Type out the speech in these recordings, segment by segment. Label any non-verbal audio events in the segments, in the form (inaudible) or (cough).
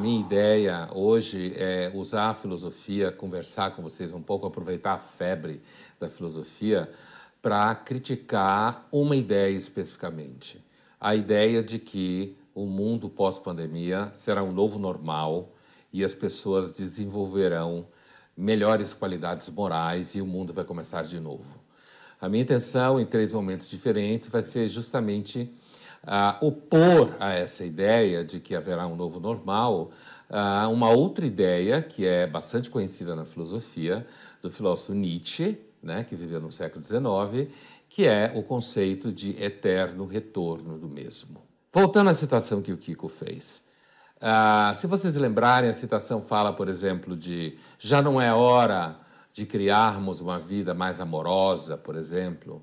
minha ideia hoje é usar a filosofia, conversar com vocês um pouco, aproveitar a febre da filosofia para criticar uma ideia especificamente. A ideia de que o mundo pós-pandemia será um novo normal e as pessoas desenvolverão melhores qualidades morais e o mundo vai começar de novo. A minha intenção, em três momentos diferentes, vai ser justamente ah, opor a essa ideia de que haverá um novo normal uma outra ideia que é bastante conhecida na filosofia do filósofo Nietzsche, né, que viveu no século XIX, que é o conceito de eterno retorno do mesmo. Voltando à citação que o Kiko fez. se vocês lembrarem, a citação fala, por exemplo, de já não é hora de criarmos uma vida mais amorosa, por exemplo.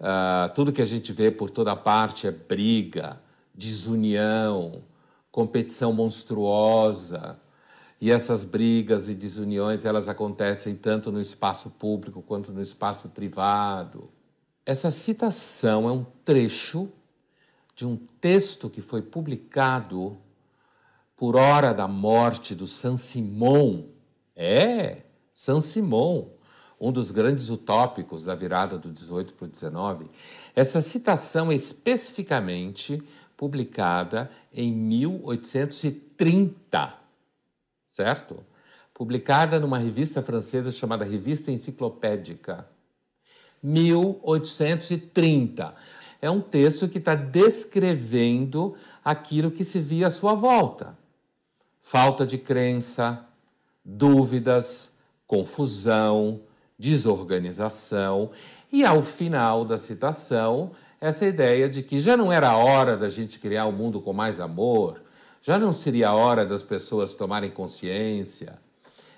Uh, tudo que a gente vê por toda parte é briga, desunião, competição monstruosa. E essas brigas e desuniões, elas acontecem tanto no espaço público quanto no espaço privado. Essa citação é um trecho de um texto que foi publicado por hora da morte do Saint-Simon. É, Saint-Simon, um dos grandes utópicos da virada do 18 para o 19, essa citação é especificamente publicada em 1830, certo? Publicada numa revista francesa chamada Revista Enciclopédica. 1830. É um texto que está descrevendo aquilo que se via à sua volta: falta de crença, dúvidas, confusão, desorganização. E ao final da citação, essa ideia de que já não era hora da gente criar um mundo com mais amor, já não seria hora das pessoas tomarem consciência.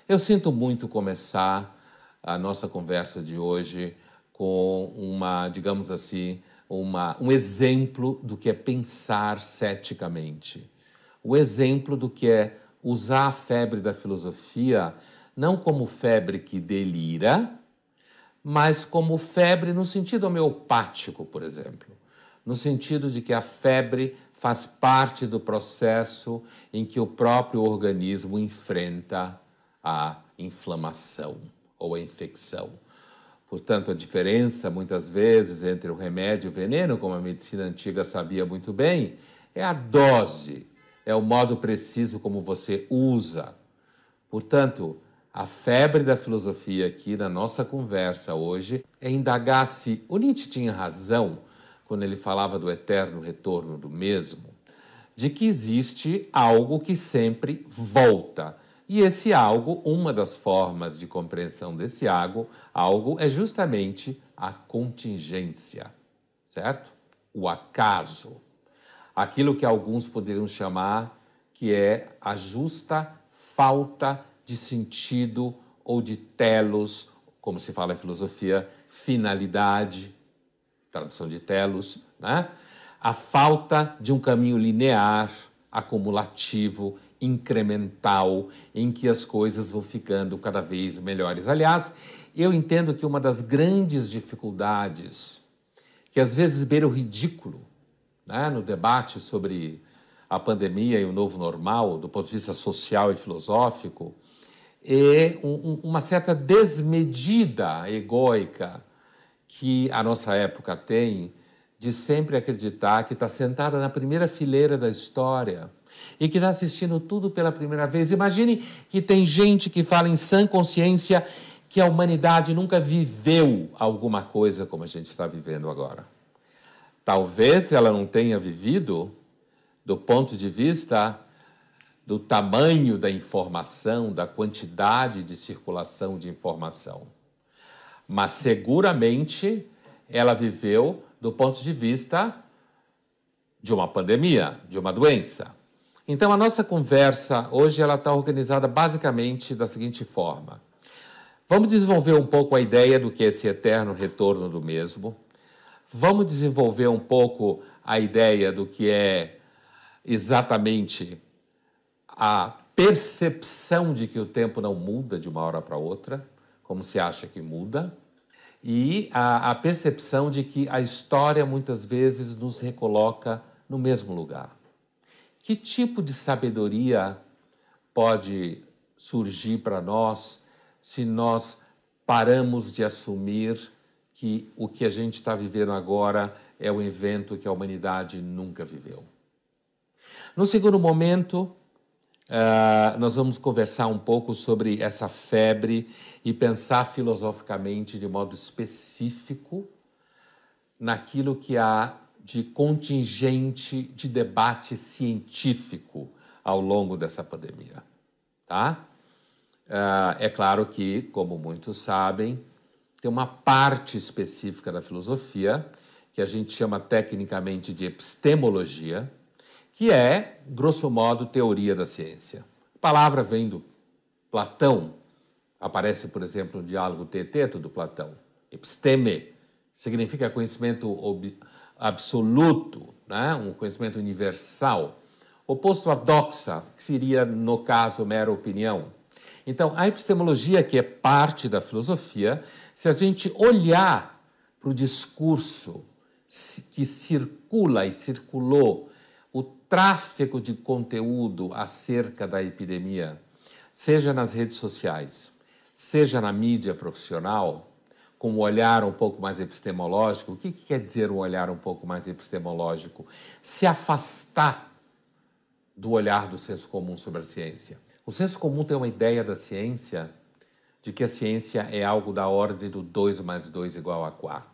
Eu sinto muito começar a nossa conversa de hoje com uma, digamos assim, uma, um exemplo do que é pensar ceticamente, o exemplo do que é usar a febre da filosofia não como febre que delira, mas como febre no sentido homeopático, por exemplo, no sentido de que a febre faz parte do processo em que o próprio organismo enfrenta a inflamação ou a infecção. Portanto, a diferença muitas vezes entre o remédio e o veneno, como a medicina antiga sabia muito bem, é a dose, é o modo preciso como você usa. Portanto, a febre da filosofia aqui na nossa conversa hoje é indagar se o Nietzsche tinha razão quando ele falava do eterno retorno do mesmo, de que existe algo que sempre volta. E esse algo, uma das formas de compreensão desse algo, algo é justamente a contingência, certo? O acaso. Aquilo que alguns poderiam chamar que é a justa falta de sentido ou de telos, como se fala em filosofia, finalidade, tradução de telos, né? a falta de um caminho linear, acumulativo, incremental, em que as coisas vão ficando cada vez melhores. Aliás, eu entendo que uma das grandes dificuldades, que às vezes beira o ridículo, né? no debate sobre a pandemia e o novo normal, do ponto de vista social e filosófico, é um, uma certa desmedida egoica que a nossa época tem de sempre acreditar que está sentada na primeira fileira da história e que está assistindo tudo pela primeira vez. Imagine que tem gente que fala em sã consciência que a humanidade nunca viveu alguma coisa como a gente está vivendo agora. Talvez ela não tenha vivido do ponto de vista do tamanho da informação, da quantidade de circulação de informação. Mas seguramente ela viveu do ponto de vista de uma pandemia, de uma doença. Então a nossa conversa hoje ela está organizada basicamente da seguinte forma: vamos desenvolver um pouco a ideia do que é esse eterno retorno do mesmo, vamos desenvolver um pouco a ideia do que é exatamente a percepção de que o tempo não muda de uma hora para outra, como se acha que muda, e a, a percepção de que a história muitas vezes nos recoloca no mesmo lugar. Que tipo de sabedoria pode surgir para nós se nós paramos de assumir que o que a gente está vivendo agora é um evento que a humanidade nunca viveu? No segundo momento, Uh, nós vamos conversar um pouco sobre essa febre e pensar filosoficamente de modo específico naquilo que há de contingente de debate científico ao longo dessa pandemia, tá? Uh, é claro que, como muitos sabem, tem uma parte específica da filosofia que a gente chama tecnicamente de epistemologia, que é, grosso modo, teoria da ciência. A palavra vem do Platão, aparece, por exemplo, no diálogo Teteto do Platão. Episteme significa conhecimento absoluto, né? um conhecimento universal, oposto à doxa, que seria, no caso, mera opinião. Então, a epistemologia, que é parte da filosofia, se a gente olhar para o discurso que circula e circulou tráfego de conteúdo acerca da epidemia, seja nas redes sociais, seja na mídia profissional, com um olhar um pouco mais epistemológico. O que, que quer dizer um olhar um pouco mais epistemológico? Se afastar do olhar do senso comum sobre a ciência. O senso comum tem uma ideia da ciência de que a ciência é algo da ordem do 2 mais 2 igual a 4.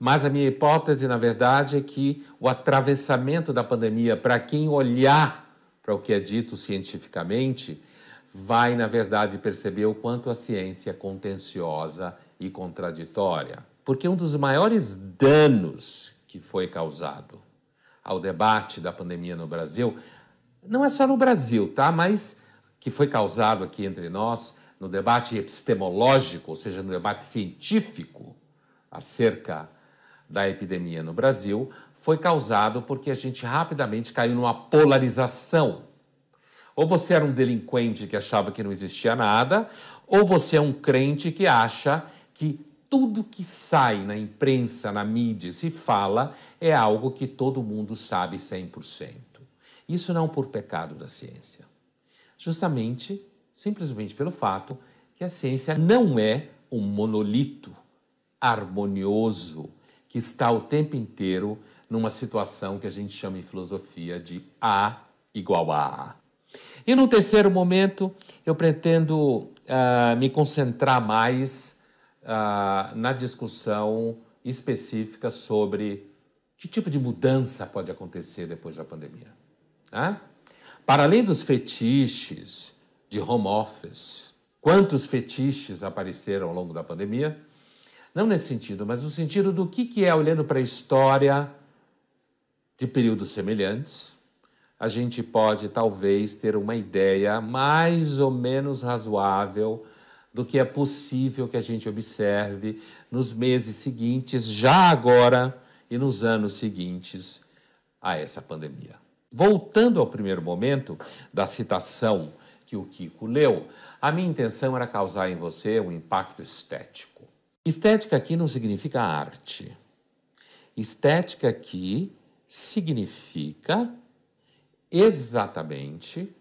Mas a minha hipótese, na verdade, é que o atravessamento da pandemia, para quem olhar para o que é dito cientificamente, vai, na verdade, perceber o quanto a ciência é contenciosa e contraditória. Porque um dos maiores danos que foi causado ao debate da pandemia no Brasil, não é só no Brasil, tá? Mas que foi causado aqui entre nós no debate epistemológico, ou seja, no debate científico acerca da epidemia no Brasil foi causado porque a gente rapidamente caiu numa polarização. Ou você era um delinquente que achava que não existia nada, ou você é um crente que acha que tudo que sai na imprensa, na mídia, se fala é algo que todo mundo sabe 100%. Isso não por pecado da ciência. Justamente, simplesmente pelo fato que a ciência não é um monolito harmonioso, que está o tempo inteiro numa situação que a gente chama em filosofia de A igual a A. E no terceiro momento, eu pretendo uh, me concentrar mais uh, na discussão específica sobre que tipo de mudança pode acontecer depois da pandemia. Né? Para além dos fetiches de home office, quantos fetiches apareceram ao longo da pandemia? Não nesse sentido, mas no sentido do que, que é, olhando para a história de períodos semelhantes, a gente pode talvez ter uma ideia mais ou menos razoável do que é possível que a gente observe nos meses seguintes, já agora e nos anos seguintes a essa pandemia. Voltando ao primeiro momento da citação que o Kiko leu, a minha intenção era causar em você um impacto estético Estética aqui não significa arte. Estética aqui significa exatamente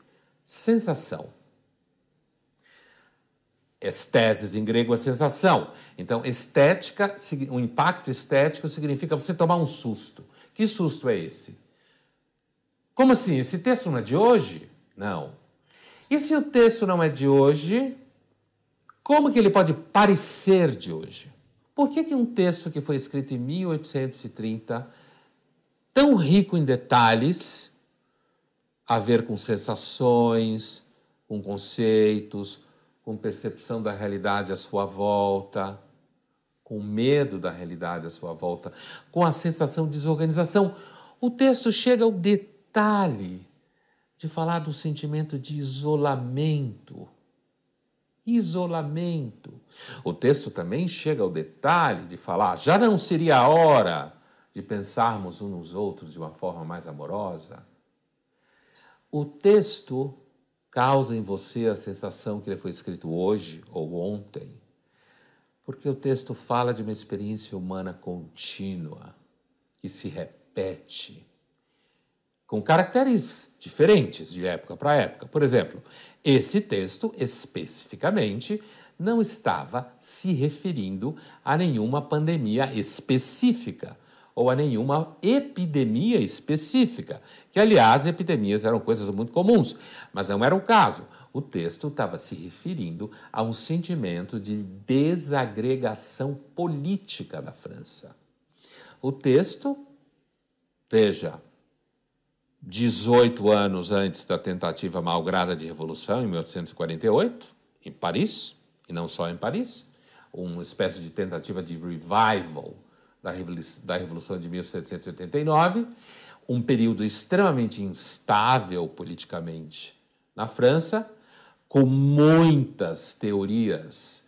sensação. Esteses em grego é sensação. Então, estética, o impacto estético significa você tomar um susto. Que susto é esse? Como assim? Esse texto não é de hoje? Não. E se o texto não é de hoje, como que ele pode parecer de hoje? Por que, que um texto que foi escrito em 1830, tão rico em detalhes, a ver com sensações, com conceitos, com percepção da realidade à sua volta, com medo da realidade à sua volta, com a sensação de desorganização, o texto chega ao detalhe de falar do sentimento de isolamento isolamento. O texto também chega ao detalhe de falar: já não seria a hora de pensarmos uns nos outros de uma forma mais amorosa? O texto causa em você a sensação que ele foi escrito hoje ou ontem, porque o texto fala de uma experiência humana contínua, que se repete, com caracteres diferentes de época para época. Por exemplo, esse texto, especificamente, não estava se referindo a nenhuma pandemia específica ou a nenhuma epidemia específica, que aliás, epidemias eram coisas muito comuns, mas não era o caso. O texto estava se referindo a um sentimento de desagregação política da França. O texto, veja, 18 anos antes da tentativa malgrada de revolução, em 1848, em Paris, e não só em Paris, uma espécie de tentativa de revival da Revolução de 1789, um período extremamente instável politicamente na França, com muitas teorias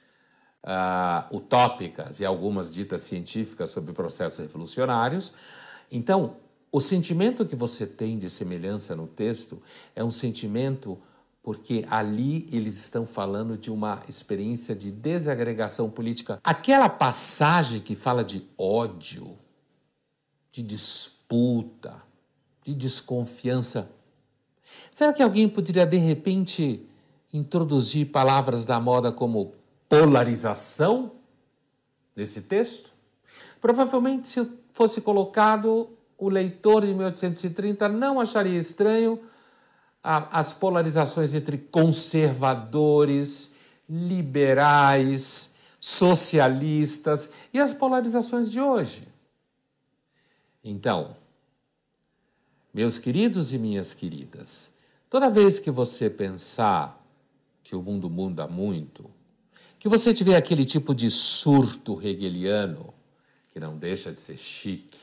uh, utópicas e algumas ditas científicas sobre processos revolucionários. Então, o sentimento que você tem de semelhança no texto é um sentimento porque ali eles estão falando de uma experiência de desagregação política. Aquela passagem que fala de ódio, de disputa, de desconfiança. Será que alguém poderia de repente introduzir palavras da moda como polarização nesse texto? Provavelmente, se fosse colocado, o leitor de 1830 não acharia estranho as polarizações entre conservadores, liberais, socialistas e as polarizações de hoje. Então, meus queridos e minhas queridas, toda vez que você pensar que o mundo muda muito, que você tiver aquele tipo de surto hegeliano, que não deixa de ser chique,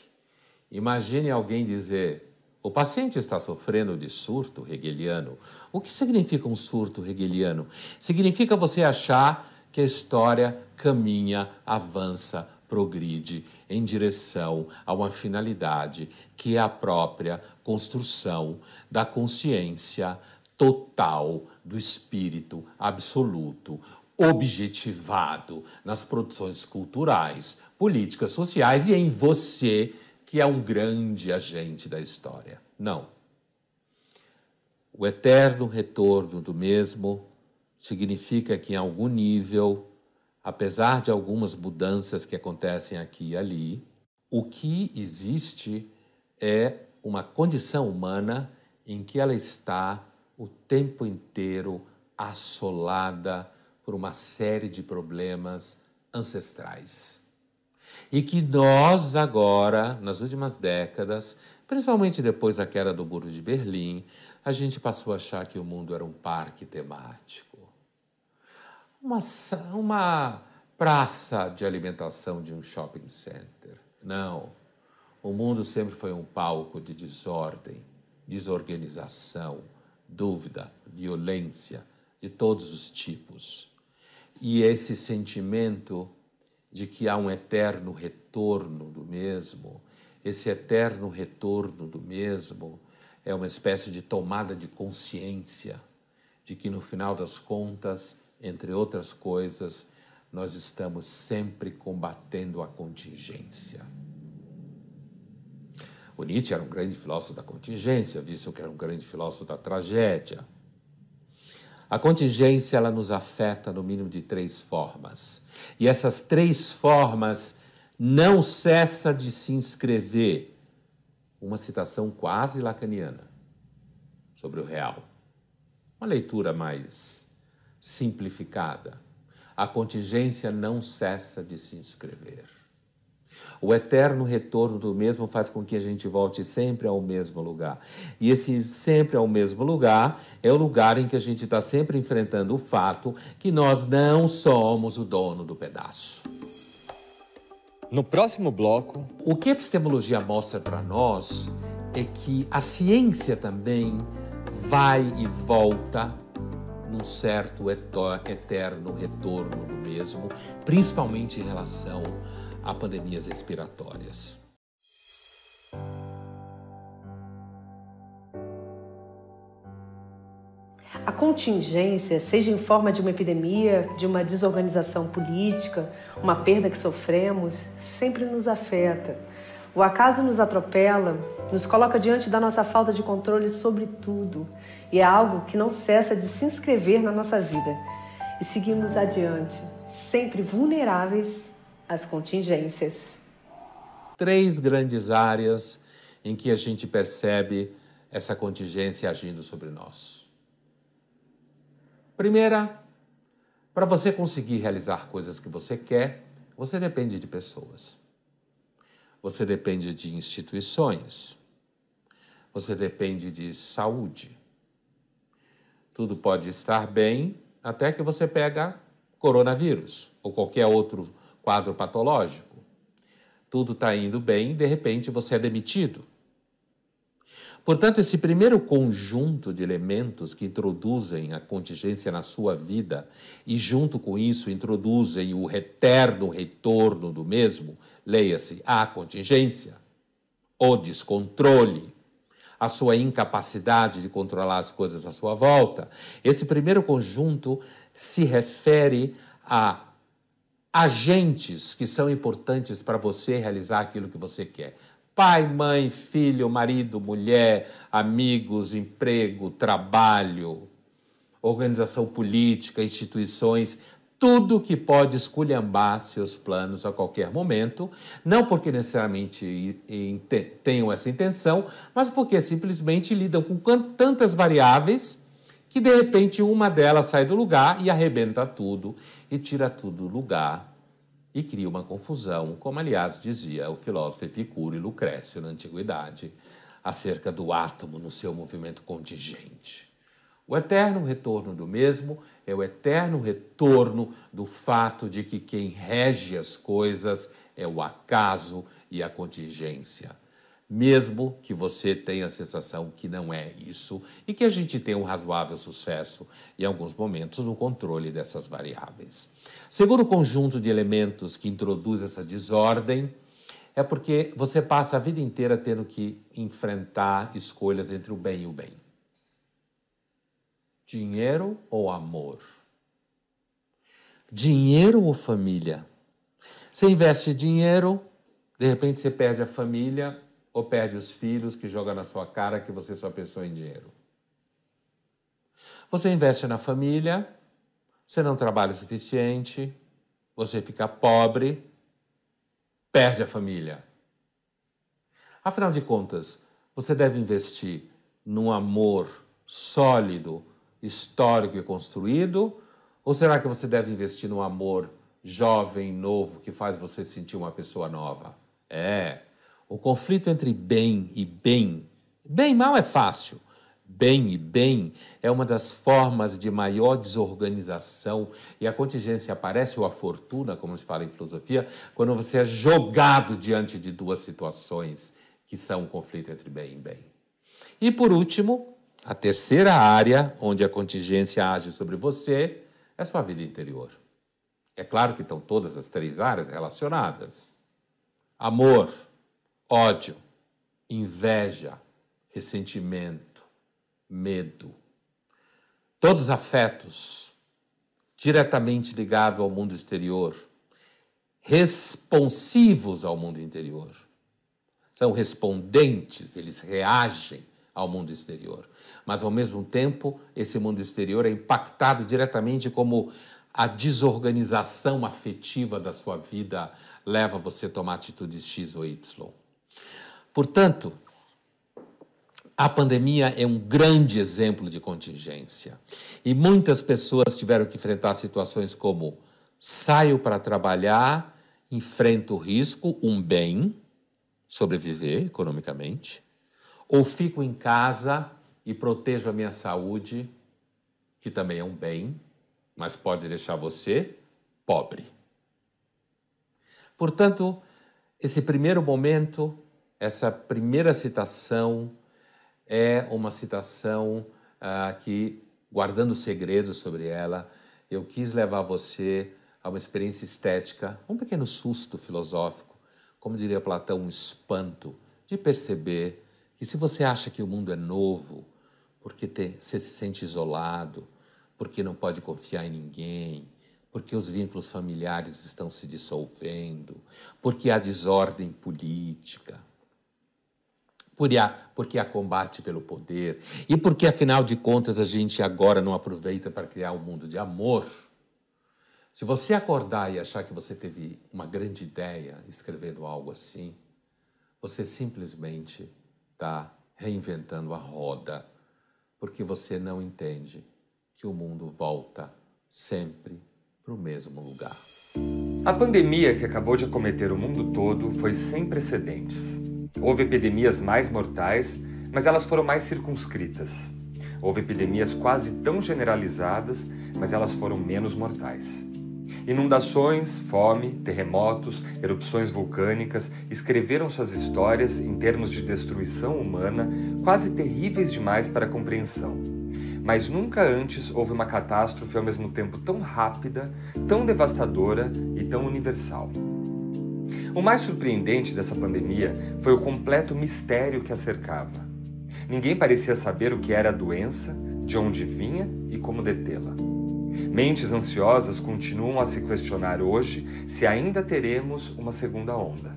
Imagine alguém dizer: o paciente está sofrendo de surto hegeliano. O que significa um surto hegeliano? Significa você achar que a história caminha, avança, progride em direção a uma finalidade que é a própria construção da consciência total do espírito absoluto, objetivado nas produções culturais, políticas, sociais e em você que é um grande agente da história. Não. O eterno retorno do mesmo significa que, em algum nível, apesar de algumas mudanças que acontecem aqui e ali, o que existe é uma condição humana em que ela está o tempo inteiro assolada por uma série de problemas ancestrais e que nós agora, nas últimas décadas, principalmente depois da queda do Muro de Berlim, a gente passou a achar que o mundo era um parque temático. Uma, uma praça de alimentação de um shopping center. Não. O mundo sempre foi um palco de desordem, desorganização, dúvida, violência de todos os tipos. E esse sentimento de que há um eterno retorno do mesmo. Esse eterno retorno do mesmo é uma espécie de tomada de consciência de que no final das contas, entre outras coisas, nós estamos sempre combatendo a contingência. O Nietzsche era um grande filósofo da contingência, visto que era um grande filósofo da tragédia. A contingência ela nos afeta no mínimo de três formas. E essas três formas não cessa de se inscrever uma citação quase lacaniana sobre o real. Uma leitura mais simplificada. A contingência não cessa de se inscrever. O eterno retorno do mesmo faz com que a gente volte sempre ao mesmo lugar. E esse sempre ao mesmo lugar é o lugar em que a gente está sempre enfrentando o fato que nós não somos o dono do pedaço. No próximo bloco. O que a epistemologia mostra para nós é que a ciência também vai e volta num certo eterno retorno do mesmo, principalmente em relação a pandemias respiratórias. A contingência, seja em forma de uma epidemia, de uma desorganização política, uma perda que sofremos, sempre nos afeta. O acaso nos atropela, nos coloca diante da nossa falta de controle sobre tudo e é algo que não cessa de se inscrever na nossa vida. E seguimos adiante, sempre vulneráveis as contingências. Três grandes áreas em que a gente percebe essa contingência agindo sobre nós. Primeira, para você conseguir realizar coisas que você quer, você depende de pessoas. Você depende de instituições. Você depende de saúde. Tudo pode estar bem até que você pega coronavírus ou qualquer outro quadro patológico. Tudo está indo bem, de repente você é demitido. Portanto, esse primeiro conjunto de elementos que introduzem a contingência na sua vida e, junto com isso, introduzem o eterno retorno do mesmo, leia-se a contingência, o descontrole, a sua incapacidade de controlar as coisas à sua volta. Esse primeiro conjunto se refere a agentes que são importantes para você realizar aquilo que você quer. Pai, mãe, filho, marido, mulher, amigos, emprego, trabalho, organização política, instituições, tudo que pode esculhambar seus planos a qualquer momento, não porque necessariamente tenham essa intenção, mas porque simplesmente lidam com tantas variáveis que de repente uma delas sai do lugar e arrebenta tudo e tira tudo do lugar e cria uma confusão, como aliás dizia o filósofo Epicuro e Lucrécio na antiguidade, acerca do átomo no seu movimento contingente. O eterno retorno do mesmo é o eterno retorno do fato de que quem rege as coisas é o acaso e a contingência mesmo que você tenha a sensação que não é isso e que a gente tenha um razoável sucesso em alguns momentos no controle dessas variáveis. Segundo o conjunto de elementos que introduz essa desordem, é porque você passa a vida inteira tendo que enfrentar escolhas entre o bem e o bem. Dinheiro ou amor? Dinheiro ou família? Você investe dinheiro, de repente você perde a família ou perde os filhos que joga na sua cara que você só pensou em dinheiro? Você investe na família, você não trabalha o suficiente, você fica pobre, perde a família. Afinal de contas, você deve investir num amor sólido, histórico e construído? Ou será que você deve investir num amor jovem, novo, que faz você sentir uma pessoa nova? É, o conflito entre bem e bem. Bem e mal é fácil. Bem e bem é uma das formas de maior desorganização e a contingência aparece, ou a fortuna, como se fala em filosofia, quando você é jogado diante de duas situações que são o conflito entre bem e bem. E por último, a terceira área onde a contingência age sobre você é sua vida interior. É claro que estão todas as três áreas relacionadas: amor, ódio, inveja, ressentimento, medo. Todos afetos diretamente ligados ao mundo exterior, responsivos ao mundo interior. São respondentes, eles reagem ao mundo exterior. Mas, ao mesmo tempo, esse mundo exterior é impactado diretamente como a desorganização afetiva da sua vida leva você a tomar atitudes X ou Y. Portanto, a pandemia é um grande exemplo de contingência e muitas pessoas tiveram que enfrentar situações como saio para trabalhar, enfrento o risco, um bem, sobreviver economicamente, ou fico em casa e protejo a minha saúde, que também é um bem, mas pode deixar você pobre. Portanto, esse primeiro momento essa primeira citação é uma citação ah, que, guardando segredo sobre ela, eu quis levar você a uma experiência estética, um pequeno susto filosófico, como diria Platão, um espanto, de perceber que se você acha que o mundo é novo, porque te, você se sente isolado, porque não pode confiar em ninguém, porque os vínculos familiares estão se dissolvendo, porque há desordem política, porque há combate pelo poder e porque, afinal de contas, a gente agora não aproveita para criar um mundo de amor. Se você acordar e achar que você teve uma grande ideia escrevendo algo assim, você simplesmente está reinventando a roda, porque você não entende que o mundo volta sempre para o mesmo lugar. A pandemia que acabou de acometer o mundo todo foi sem precedentes. Houve epidemias mais mortais, mas elas foram mais circunscritas. Houve epidemias quase tão generalizadas, mas elas foram menos mortais. Inundações, fome, terremotos, erupções vulcânicas escreveram suas histórias em termos de destruição humana quase terríveis demais para compreensão. Mas nunca antes houve uma catástrofe ao mesmo tempo tão rápida, tão devastadora e tão universal. O mais surpreendente dessa pandemia foi o completo mistério que a cercava. Ninguém parecia saber o que era a doença, de onde vinha e como detê-la. Mentes ansiosas continuam a se questionar hoje se ainda teremos uma segunda onda.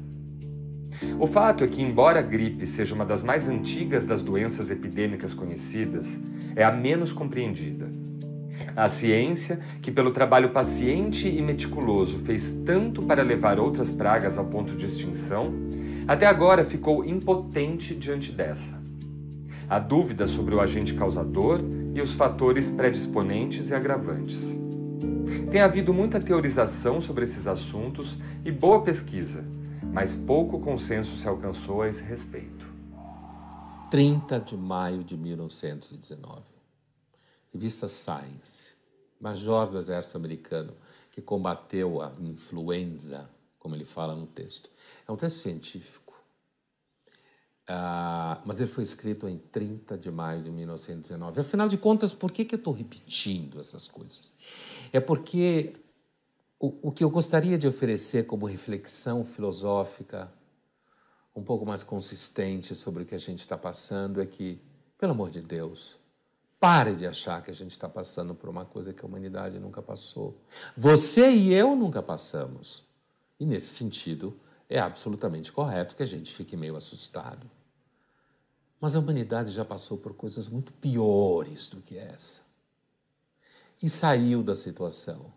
O fato é que, embora a gripe seja uma das mais antigas das doenças epidêmicas conhecidas, é a menos compreendida a ciência, que pelo trabalho paciente e meticuloso fez tanto para levar outras pragas ao ponto de extinção, até agora ficou impotente diante dessa. Há dúvida sobre o agente causador e os fatores predisponentes e agravantes. Tem havido muita teorização sobre esses assuntos e boa pesquisa, mas pouco consenso se alcançou a esse respeito. 30 de maio de 1919. Revista Science major do exército americano, que combateu a influenza, como ele fala no texto. É um texto científico, ah, mas ele foi escrito em 30 de maio de 1919. Afinal de contas, por que, que eu estou repetindo essas coisas? É porque o, o que eu gostaria de oferecer como reflexão filosófica, um pouco mais consistente sobre o que a gente está passando, é que, pelo amor de Deus, Pare de achar que a gente está passando por uma coisa que a humanidade nunca passou. Você e eu nunca passamos. E nesse sentido, é absolutamente correto que a gente fique meio assustado. Mas a humanidade já passou por coisas muito piores do que essa. E saiu da situação.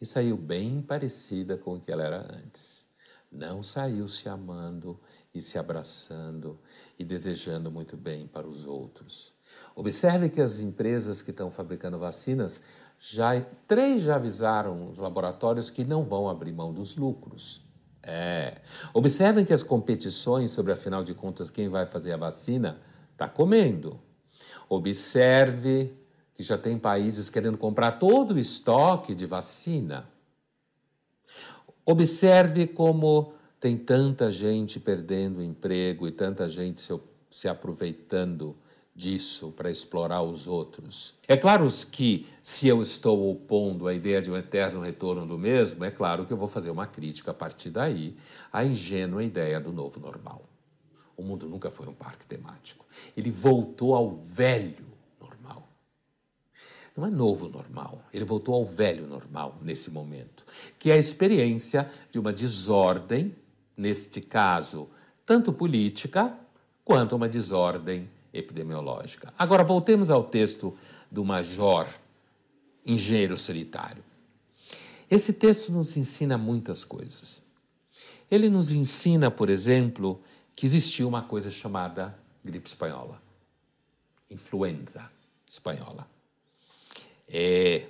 E saiu bem parecida com o que ela era antes. Não saiu se amando e se abraçando e desejando muito bem para os outros. Observe que as empresas que estão fabricando vacinas já três já avisaram os laboratórios que não vão abrir mão dos lucros. É. Observem que as competições sobre, afinal de contas, quem vai fazer a vacina está comendo. Observe que já tem países querendo comprar todo o estoque de vacina. Observe como tem tanta gente perdendo emprego e tanta gente se, se aproveitando disso para explorar os outros. É claro que, se eu estou opondo a ideia de um eterno retorno do mesmo, é claro que eu vou fazer uma crítica a partir daí à ingênua ideia do novo normal. O mundo nunca foi um parque temático. Ele voltou ao velho normal. Não é novo normal, ele voltou ao velho normal nesse momento, que é a experiência de uma desordem, neste caso, tanto política quanto uma desordem epidemiológica. Agora, voltemos ao texto do Major, engenheiro solitário. Esse texto nos ensina muitas coisas. Ele nos ensina, por exemplo, que existia uma coisa chamada gripe espanhola, influenza espanhola. É,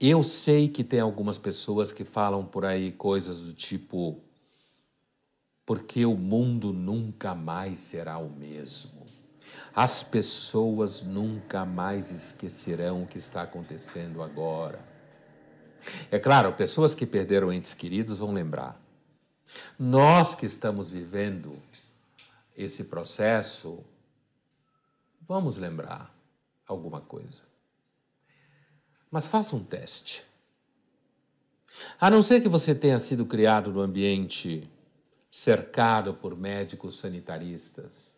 eu sei que tem algumas pessoas que falam por aí coisas do tipo porque o mundo nunca mais será o mesmo. As pessoas nunca mais esquecerão o que está acontecendo agora. É claro, pessoas que perderam entes queridos vão lembrar. Nós que estamos vivendo esse processo, vamos lembrar alguma coisa. Mas faça um teste. A não ser que você tenha sido criado no ambiente cercado por médicos sanitaristas,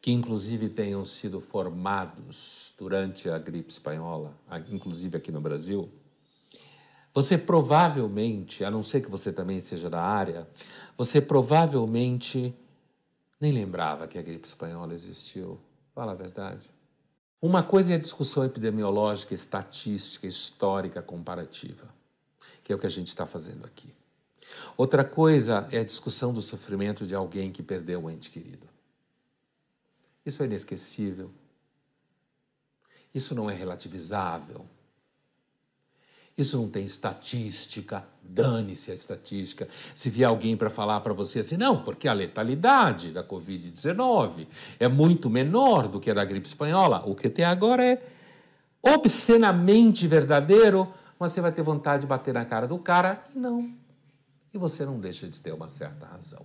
que inclusive tenham sido formados durante a gripe espanhola, inclusive aqui no Brasil, você provavelmente, a não ser que você também seja da área, você provavelmente nem lembrava que a gripe espanhola existiu. Fala a verdade. Uma coisa é a discussão epidemiológica, estatística, histórica, comparativa, que é o que a gente está fazendo aqui. Outra coisa é a discussão do sofrimento de alguém que perdeu um ente querido. Isso é inesquecível. Isso não é relativizável. Isso não tem estatística, dane-se a estatística. Se vier alguém para falar para você assim, não, porque a letalidade da Covid-19 é muito menor do que a da gripe espanhola, o que tem agora é obscenamente verdadeiro, mas você vai ter vontade de bater na cara do cara e não. E você não deixa de ter uma certa razão.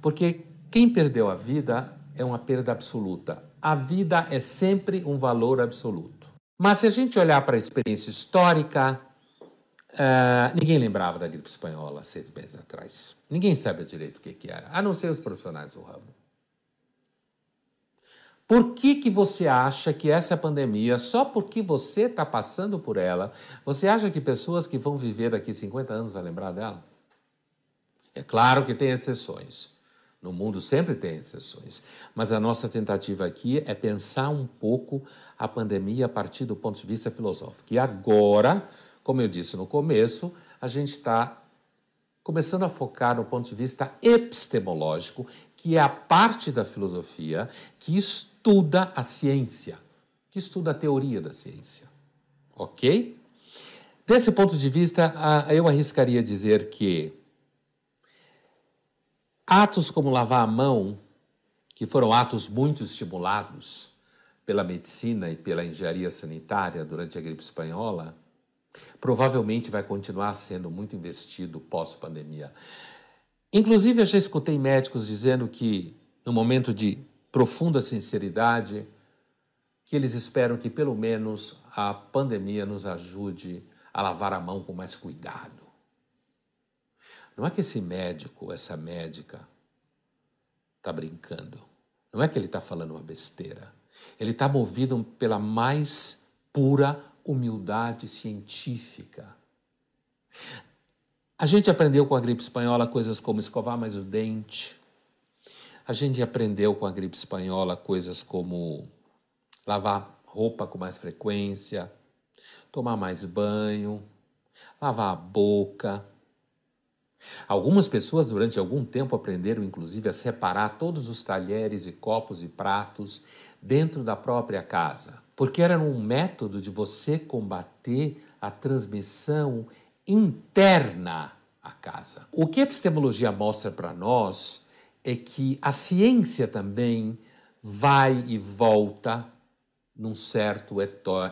Porque quem perdeu a vida é uma perda absoluta. A vida é sempre um valor absoluto. Mas se a gente olhar para a experiência histórica, uh, ninguém lembrava da gripe espanhola seis meses atrás. Ninguém sabe direito o que, que era, a não ser os profissionais do ramo. Por que, que você acha que essa pandemia, só porque você está passando por ela, você acha que pessoas que vão viver daqui 50 anos vão lembrar dela? É claro que tem exceções. No mundo sempre tem exceções, mas a nossa tentativa aqui é pensar um pouco a pandemia a partir do ponto de vista filosófico. E agora, como eu disse no começo, a gente está começando a focar no ponto de vista epistemológico, que é a parte da filosofia que estuda a ciência, que estuda a teoria da ciência. Ok? Desse ponto de vista, eu arriscaria dizer que Atos como lavar a mão, que foram atos muito estimulados pela medicina e pela engenharia sanitária durante a gripe espanhola, provavelmente vai continuar sendo muito investido pós-pandemia. Inclusive, eu já escutei médicos dizendo que, no momento de profunda sinceridade, que eles esperam que pelo menos a pandemia nos ajude a lavar a mão com mais cuidado não é que esse médico, essa médica, está brincando. Não é que ele está falando uma besteira. Ele está movido pela mais pura humildade científica. A gente aprendeu com a gripe espanhola coisas como escovar mais o dente. A gente aprendeu com a gripe espanhola coisas como lavar roupa com mais frequência, tomar mais banho, lavar a boca, Algumas pessoas durante algum tempo aprenderam inclusive a separar todos os talheres e copos e pratos dentro da própria casa, porque era um método de você combater a transmissão interna à casa. O que a epistemologia mostra para nós é que a ciência também vai e volta num certo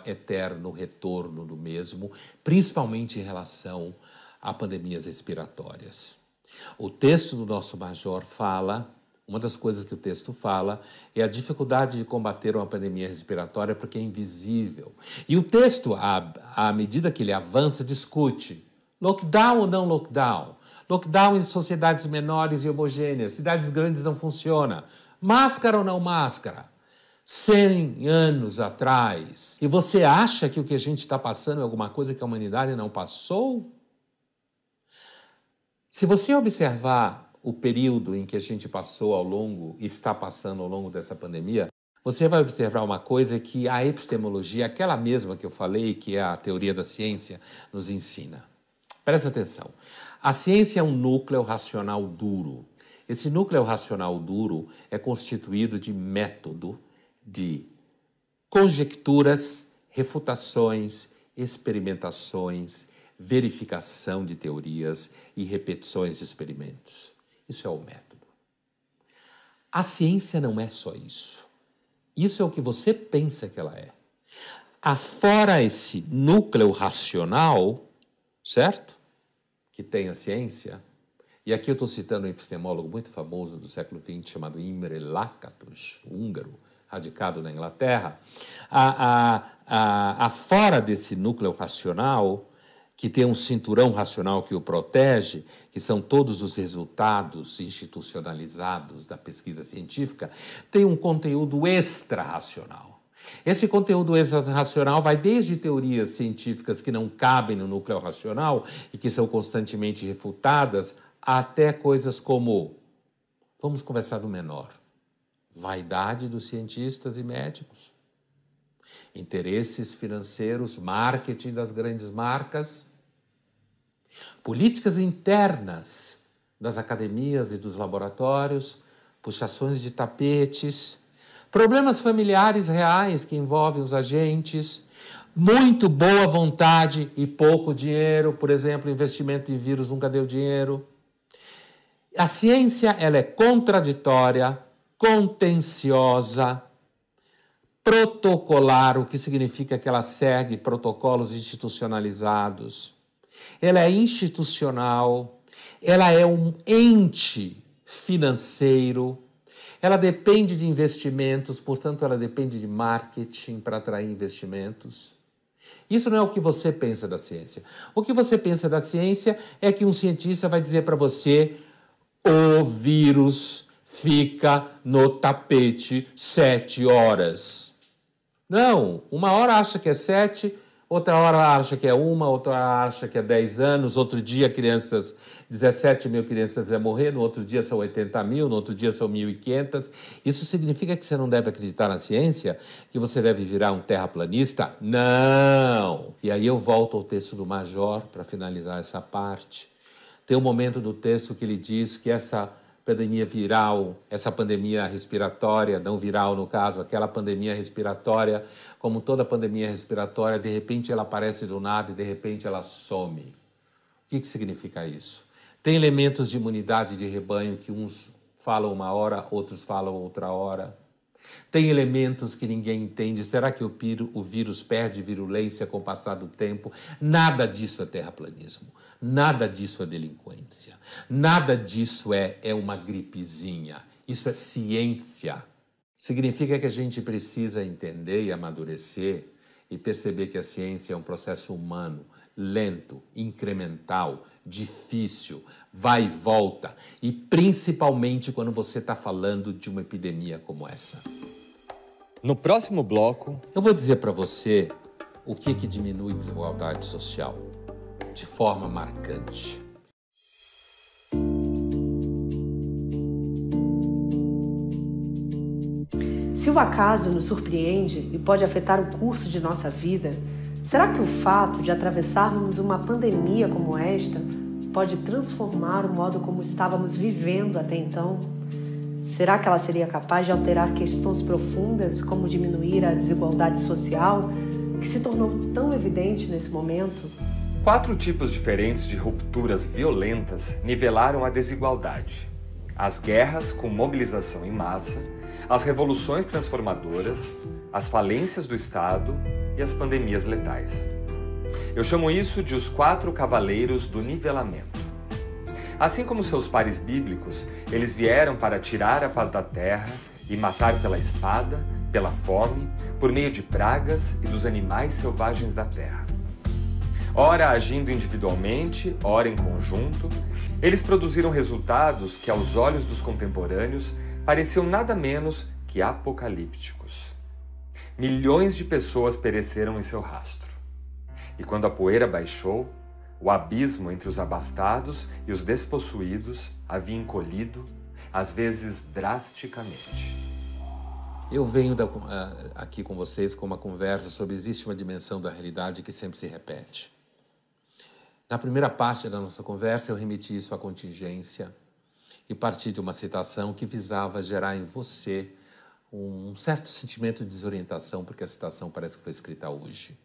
eterno retorno do mesmo, principalmente em relação a pandemias respiratórias. O texto do nosso major fala, uma das coisas que o texto fala é a dificuldade de combater uma pandemia respiratória porque é invisível. E o texto, à, à medida que ele avança, discute lockdown ou não lockdown. Lockdown em sociedades menores e homogêneas, cidades grandes não funciona. Máscara ou não máscara? 100 anos atrás. E você acha que o que a gente está passando é alguma coisa que a humanidade não passou? Se você observar o período em que a gente passou ao longo, e está passando ao longo dessa pandemia, você vai observar uma coisa que a epistemologia, aquela mesma que eu falei, que é a teoria da ciência, nos ensina. Presta atenção. A ciência é um núcleo racional duro. Esse núcleo racional duro é constituído de método, de conjecturas, refutações, experimentações, verificação de teorias e repetições de experimentos. Isso é o método. A ciência não é só isso. Isso é o que você pensa que ela é. Afora esse núcleo racional, certo? Que tem a ciência. E aqui eu estou citando um epistemólogo muito famoso do século XX chamado Imre Lakatos, húngaro, radicado na Inglaterra. A, a, a, a fora desse núcleo racional, que tem um cinturão racional que o protege, que são todos os resultados institucionalizados da pesquisa científica, tem um conteúdo extra-racional. Esse conteúdo extra-racional vai desde teorias científicas que não cabem no núcleo racional e que são constantemente refutadas, até coisas como. Vamos conversar do menor. Vaidade dos cientistas e médicos interesses financeiros, marketing das grandes marcas, Políticas internas das academias e dos laboratórios, puxações de tapetes, problemas familiares reais que envolvem os agentes, muito boa vontade e pouco dinheiro, por exemplo, investimento em vírus nunca deu dinheiro. A ciência ela é contraditória, contenciosa, protocolar, o que significa que ela segue protocolos institucionalizados ela é institucional, ela é um ente financeiro, ela depende de investimentos, portanto, ela depende de marketing para atrair investimentos. Isso não é o que você pensa da ciência. O que você pensa da ciência é que um cientista vai dizer para você: o vírus fica no tapete sete horas. Não, uma hora acha que é sete, Outra hora acha que é uma, outra hora acha que é 10 anos, outro dia crianças, 17 mil crianças vão morrer, no outro dia são 80 mil, no outro dia são 1.500. Isso significa que você não deve acreditar na ciência? Que você deve virar um terraplanista? Não! E aí eu volto ao texto do Major para finalizar essa parte. Tem um momento do texto que ele diz que essa pandemia viral, essa pandemia respiratória, não viral no caso, aquela pandemia respiratória, como toda pandemia respiratória, de repente ela aparece do nada e de repente ela some. O que, que significa isso? Tem elementos de imunidade de rebanho que uns falam uma hora, outros falam outra hora. Tem elementos que ninguém entende. Será que o, piro, o vírus perde virulência com o passar do tempo? Nada disso é terraplanismo. Nada disso é delinquência. Nada disso é, é uma gripezinha. Isso é ciência. Significa que a gente precisa entender e amadurecer e perceber que a ciência é um processo humano, lento, incremental, difícil, vai e volta, e principalmente quando você está falando de uma epidemia como essa. No próximo bloco, eu vou dizer para você o que, é que diminui desigualdade social de forma marcante. Se o acaso nos surpreende e pode afetar o curso de nossa vida, será que o fato de atravessarmos uma pandemia como esta pode transformar o modo como estávamos vivendo até então? Será que ela seria capaz de alterar questões profundas, como diminuir a desigualdade social, que se tornou tão evidente nesse momento? Quatro tipos diferentes de rupturas violentas nivelaram a desigualdade: as guerras com mobilização em massa, as revoluções transformadoras, as falências do Estado e as pandemias letais. Eu chamo isso de os quatro cavaleiros do nivelamento. Assim como seus pares bíblicos, eles vieram para tirar a paz da terra e matar pela espada, pela fome, por meio de pragas e dos animais selvagens da terra ora agindo individualmente, ora em conjunto, eles produziram resultados que, aos olhos dos contemporâneos, pareciam nada menos que apocalípticos. Milhões de pessoas pereceram em seu rastro. E quando a poeira baixou, o abismo entre os abastados e os despossuídos havia encolhido, às vezes drasticamente. Eu venho da, eh, aqui com vocês com uma conversa sobre existe uma dimensão da realidade que sempre se repete. Na primeira parte da nossa conversa, eu remeti isso à contingência e parti de uma citação que visava gerar em você um certo sentimento de desorientação, porque a citação parece que foi escrita hoje.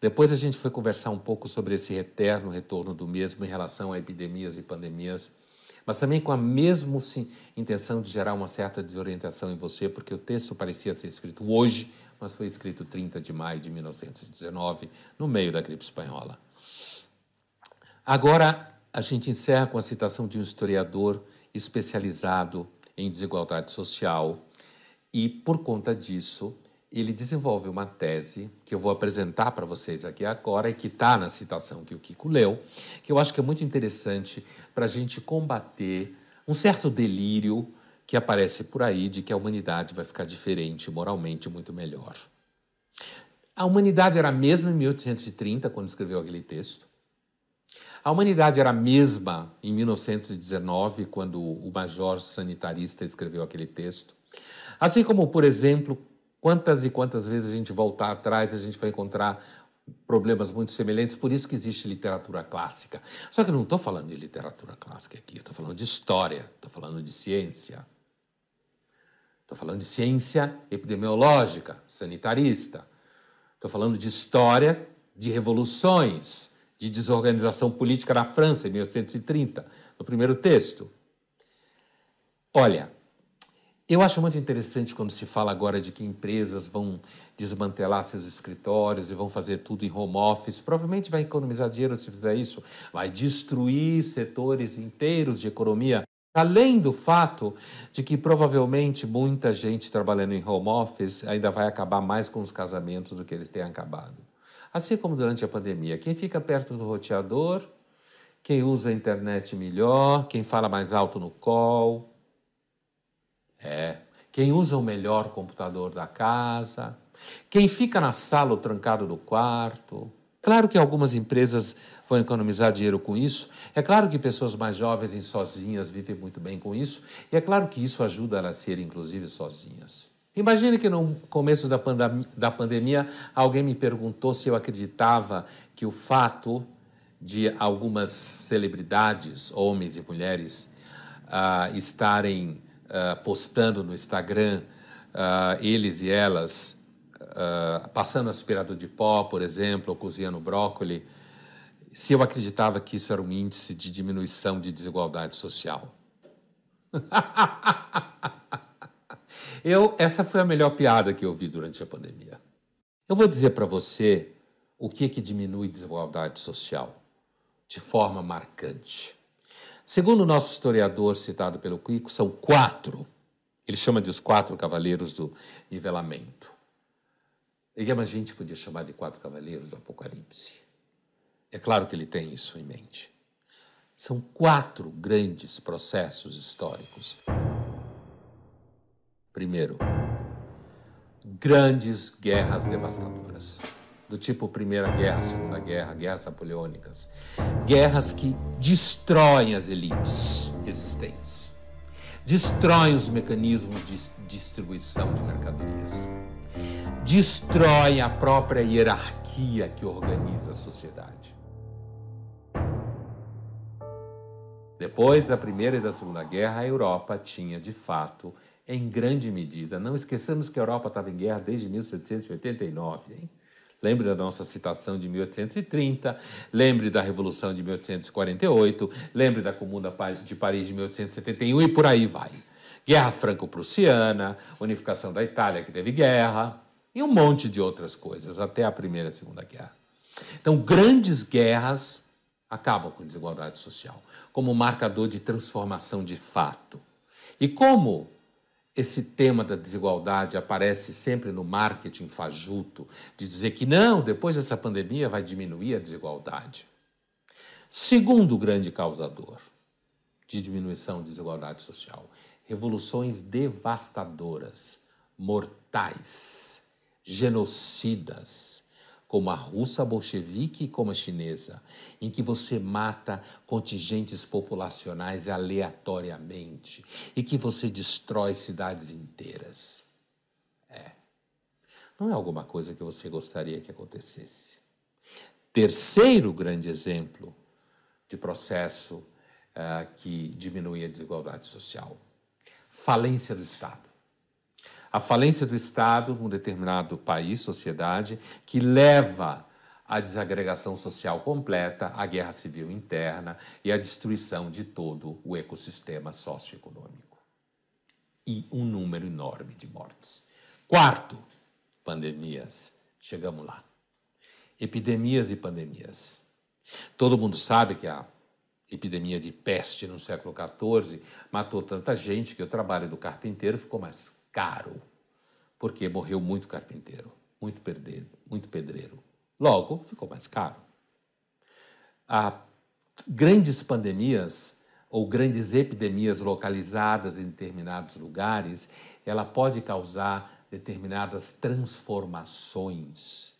Depois a gente foi conversar um pouco sobre esse eterno retorno do mesmo em relação a epidemias e pandemias, mas também com a mesma sim, intenção de gerar uma certa desorientação em você, porque o texto parecia ser escrito hoje, mas foi escrito 30 de maio de 1919, no meio da gripe espanhola. Agora, a gente encerra com a citação de um historiador especializado em desigualdade social e, por conta disso, ele desenvolve uma tese que eu vou apresentar para vocês aqui agora e que está na citação que o Kiko leu, que eu acho que é muito interessante para a gente combater um certo delírio que aparece por aí de que a humanidade vai ficar diferente, moralmente muito melhor. A humanidade era a mesma em 1830, quando escreveu aquele texto. A humanidade era a mesma em 1919, quando o major sanitarista escreveu aquele texto. Assim como, por exemplo, quantas e quantas vezes a gente voltar atrás, a gente vai encontrar problemas muito semelhantes, por isso que existe literatura clássica. Só que eu não estou falando de literatura clássica aqui, eu estou falando de história, estou falando de ciência. Estou falando de ciência epidemiológica, sanitarista. Estou falando de história de revoluções de desorganização política na França, em 1830, no primeiro texto. Olha, eu acho muito interessante quando se fala agora de que empresas vão desmantelar seus escritórios e vão fazer tudo em home office. Provavelmente vai economizar dinheiro se fizer isso, vai destruir setores inteiros de economia. Além do fato de que provavelmente muita gente trabalhando em home office ainda vai acabar mais com os casamentos do que eles têm acabado. Assim como durante a pandemia, quem fica perto do roteador, quem usa a internet melhor, quem fala mais alto no call, é, quem usa o melhor computador da casa, quem fica na sala ou trancado do quarto. Claro que algumas empresas vão economizar dinheiro com isso, é claro que pessoas mais jovens e sozinhas vivem muito bem com isso, e é claro que isso ajuda elas a serem, inclusive, sozinhas. Imagine que no começo da, pandem da pandemia alguém me perguntou se eu acreditava que o fato de algumas celebridades, homens e mulheres, uh, estarem uh, postando no Instagram uh, eles e elas passando aspirador de pó, por exemplo, ou cozinhando brócolis, se eu acreditava que isso era um índice de diminuição de desigualdade social. (laughs) Eu, essa foi a melhor piada que eu ouvi durante a pandemia. Eu vou dizer para você o que, que diminui desigualdade social de forma marcante. Segundo o nosso historiador citado pelo Quico, são quatro. Ele chama de os quatro cavaleiros do nivelamento. E a gente podia chamar de quatro cavaleiros do Apocalipse. É claro que ele tem isso em mente. São quatro grandes processos históricos. Primeiro, grandes guerras devastadoras, do tipo Primeira Guerra, Segunda Guerra, guerras napoleônicas, guerras que destroem as elites existentes, destroem os mecanismos de distribuição de mercadorias, destroem a própria hierarquia que organiza a sociedade. Depois da Primeira e da Segunda Guerra, a Europa tinha, de fato, em grande medida. Não esqueçamos que a Europa estava em guerra desde 1789. Hein? Lembre da nossa citação de 1830, lembre da Revolução de 1848, lembre da Comuna de Paris de 1871 e por aí vai. Guerra Franco-Prussiana, unificação da Itália, que teve guerra, e um monte de outras coisas, até a Primeira e Segunda Guerra. Então, grandes guerras acabam com desigualdade social, como marcador de transformação de fato. E como esse tema da desigualdade aparece sempre no marketing fajuto, de dizer que não, depois dessa pandemia vai diminuir a desigualdade. Segundo grande causador de diminuição de desigualdade social, revoluções devastadoras, mortais, genocidas, como a russa bolchevique e como a chinesa, em que você mata contingentes populacionais aleatoriamente e que você destrói cidades inteiras. É. Não é alguma coisa que você gostaria que acontecesse. Terceiro grande exemplo de processo uh, que diminui a desigualdade social: falência do Estado a falência do Estado, um determinado país, sociedade, que leva à desagregação social completa, à guerra civil interna e à destruição de todo o ecossistema socioeconômico. E um número enorme de mortes. Quarto, pandemias. Chegamos lá. Epidemias e pandemias. Todo mundo sabe que a epidemia de peste no século XIV matou tanta gente que o trabalho do carpinteiro ficou mais caro, porque morreu muito carpinteiro, muito pedreiro, muito pedreiro. Logo, ficou mais caro. Há grandes pandemias ou grandes epidemias localizadas em determinados lugares, ela pode causar determinadas transformações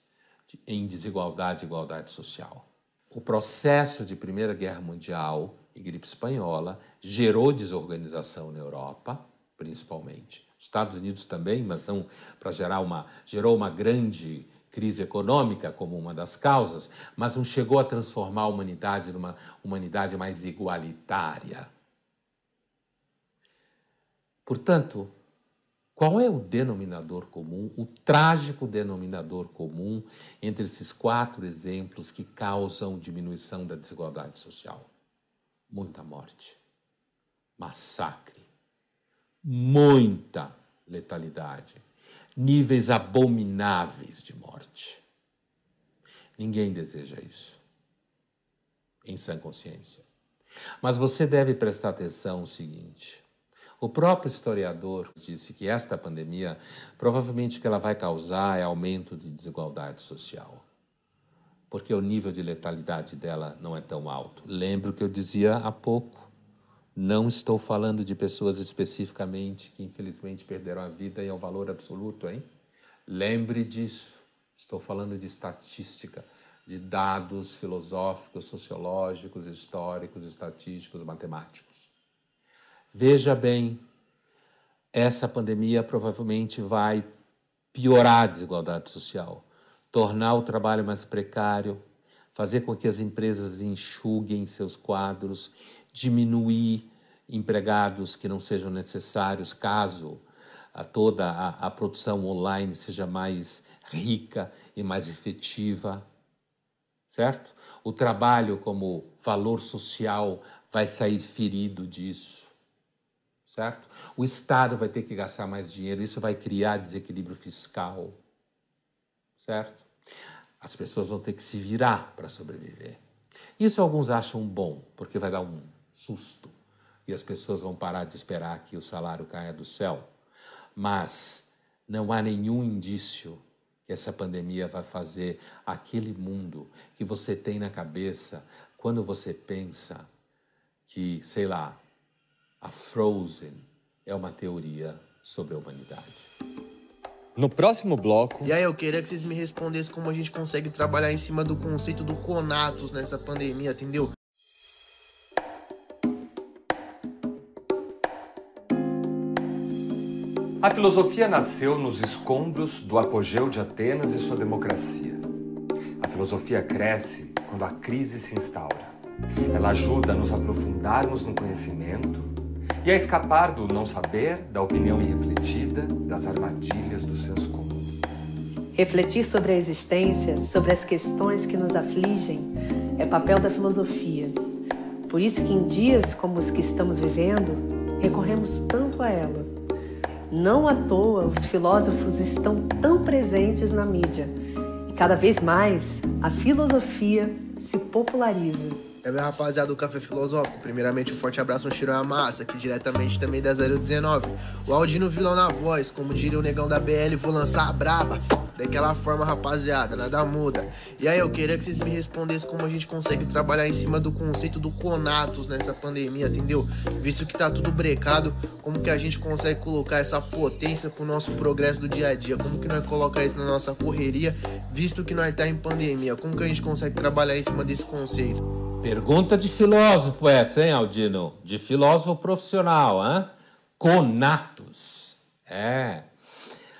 em desigualdade e igualdade social. O processo de Primeira Guerra Mundial e gripe espanhola gerou desorganização na Europa, principalmente. Estados Unidos também, mas são para gerar uma gerou uma grande crise econômica como uma das causas, mas não chegou a transformar a humanidade numa humanidade mais igualitária. Portanto, qual é o denominador comum, o trágico denominador comum entre esses quatro exemplos que causam diminuição da desigualdade social? Muita morte, massacre, muita letalidade, níveis abomináveis de morte. Ninguém deseja isso, em sã consciência. Mas você deve prestar atenção no seguinte: o próprio historiador disse que esta pandemia provavelmente o que ela vai causar é aumento de desigualdade social, porque o nível de letalidade dela não é tão alto. Lembro que eu dizia há pouco? Não estou falando de pessoas especificamente que infelizmente perderam a vida e é um valor absoluto, hein? Lembre disso. Estou falando de estatística, de dados filosóficos, sociológicos, históricos, estatísticos, matemáticos. Veja bem, essa pandemia provavelmente vai piorar a desigualdade social, tornar o trabalho mais precário, fazer com que as empresas enxuguem seus quadros, diminuir empregados que não sejam necessários, caso a toda a, a produção online seja mais rica e mais efetiva, certo? O trabalho como valor social vai sair ferido disso, certo? O Estado vai ter que gastar mais dinheiro, isso vai criar desequilíbrio fiscal, certo? As pessoas vão ter que se virar para sobreviver. Isso alguns acham bom, porque vai dar um susto. E as pessoas vão parar de esperar que o salário caia do céu. Mas não há nenhum indício que essa pandemia vai fazer aquele mundo que você tem na cabeça quando você pensa que, sei lá, a Frozen é uma teoria sobre a humanidade. No próximo bloco. E aí, eu queria que vocês me respondessem como a gente consegue trabalhar em cima do conceito do Conatos nessa pandemia, entendeu? A filosofia nasceu nos escombros do apogeu de Atenas e sua democracia. A filosofia cresce quando a crise se instaura. Ela ajuda a nos aprofundarmos no conhecimento e a escapar do não saber, da opinião irrefletida, das armadilhas do senso comum. Refletir sobre a existência, sobre as questões que nos afligem, é papel da filosofia. Por isso que em dias como os que estamos vivendo, recorremos tanto a ela. Não à toa os filósofos estão tão presentes na mídia e cada vez mais a filosofia se populariza. É meu rapaziada do Café Filosófico. Primeiramente, um forte abraço, um tiro a massa, aqui diretamente também da 019. O Aldino Vilão na voz, como diria o negão da BL, vou lançar a braba. Daquela forma, rapaziada, nada muda. E aí, eu queria que vocês me respondessem como a gente consegue trabalhar em cima do conceito do Conatos nessa pandemia, entendeu? Visto que tá tudo brecado, como que a gente consegue colocar essa potência pro nosso progresso do dia a dia? Como que nós colocar isso na nossa correria, visto que nós tá em pandemia? Como que a gente consegue trabalhar em cima desse conceito? Pergunta de filósofo essa, hein, Aldino? De filósofo profissional, hein? Conatus. É.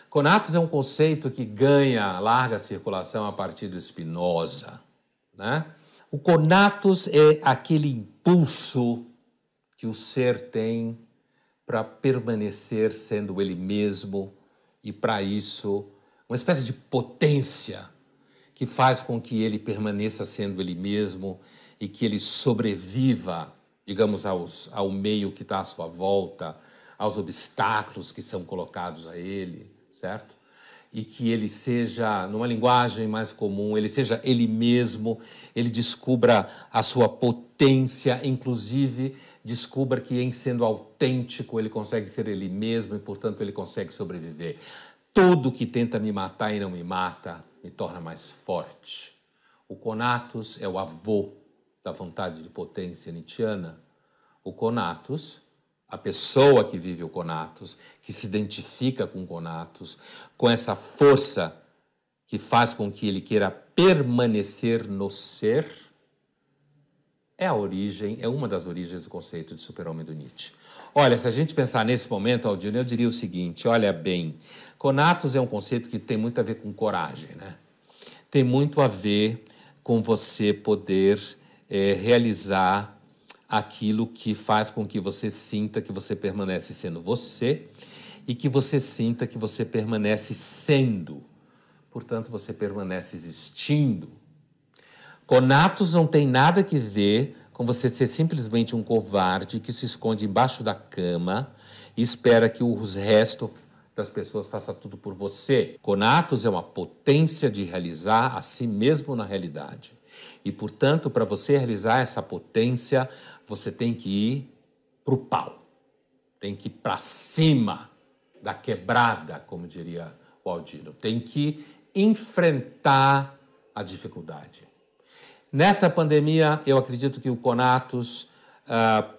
Conatus é um conceito que ganha larga circulação a partir do Spinoza, né? O conatus é aquele impulso que o ser tem para permanecer sendo ele mesmo e para isso uma espécie de potência que faz com que ele permaneça sendo ele mesmo e que ele sobreviva, digamos, aos, ao meio que está à sua volta, aos obstáculos que são colocados a ele, certo? E que ele seja, numa é linguagem mais comum, ele seja ele mesmo, ele descubra a sua potência, inclusive descubra que em sendo autêntico ele consegue ser ele mesmo e, portanto, ele consegue sobreviver. Tudo que tenta me matar e não me mata me torna mais forte. O Conatus é o avô da vontade de potência nietzschiana, o conatus, a pessoa que vive o conatus, que se identifica com o conatus, com essa força que faz com que ele queira permanecer no ser, é a origem, é uma das origens do conceito de super-homem do Nietzsche. Olha, se a gente pensar nesse momento, Aldino, eu diria o seguinte: olha bem, conatus é um conceito que tem muito a ver com coragem, né? Tem muito a ver com você poder é, realizar aquilo que faz com que você sinta que você permanece sendo você e que você sinta que você permanece sendo. Portanto, você permanece existindo. Conatos não tem nada que ver com você ser simplesmente um covarde que se esconde embaixo da cama e espera que os restos das pessoas façam tudo por você. Conatos é uma potência de realizar a si mesmo na realidade. E, portanto, para você realizar essa potência, você tem que ir para o pau, tem que ir para cima da quebrada, como diria o Aldino, tem que enfrentar a dificuldade. Nessa pandemia, eu acredito que o Conatos uh, ah,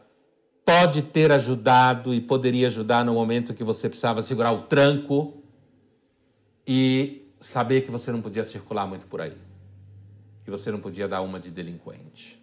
pode ter ajudado e poderia ajudar no momento que você precisava segurar o tranco e saber que você não podia circular muito por aí e você não podia dar uma de delinquente.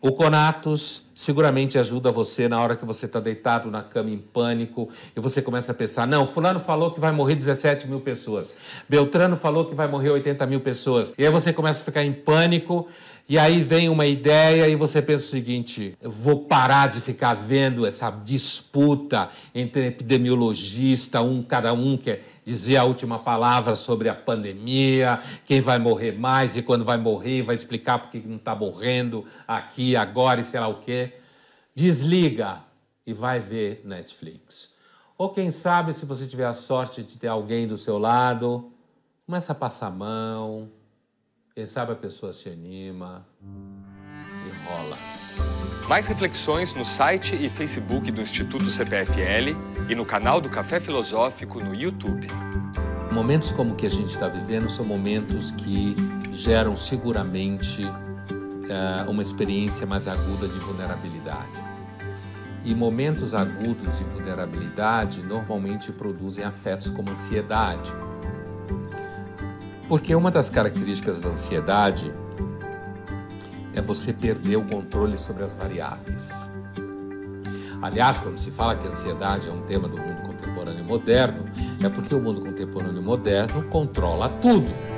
O Conatos seguramente ajuda você na hora que você está deitado na cama em pânico e você começa a pensar: não, Fulano falou que vai morrer 17 mil pessoas, Beltrano falou que vai morrer 80 mil pessoas. E aí você começa a ficar em pânico e aí vem uma ideia e você pensa o seguinte: eu vou parar de ficar vendo essa disputa entre epidemiologista, um cada um quer é dizer a última palavra sobre a pandemia, quem vai morrer mais e quando vai morrer, vai explicar por que não está morrendo aqui, agora e sei lá o quê. Desliga e vai ver Netflix. Ou quem sabe, se você tiver a sorte de ter alguém do seu lado, começa a passar a mão. Quem sabe a pessoa se anima e rola. Mais reflexões no site e Facebook do Instituto CPFL e no canal do Café Filosófico no YouTube. Momentos como o que a gente está vivendo são momentos que geram seguramente eh, uma experiência mais aguda de vulnerabilidade. E momentos agudos de vulnerabilidade normalmente produzem afetos como ansiedade. Porque uma das características da ansiedade é você perder o controle sobre as variáveis. Aliás, quando se fala que a ansiedade é um tema do mundo contemporâneo moderno, é porque o mundo contemporâneo moderno controla tudo.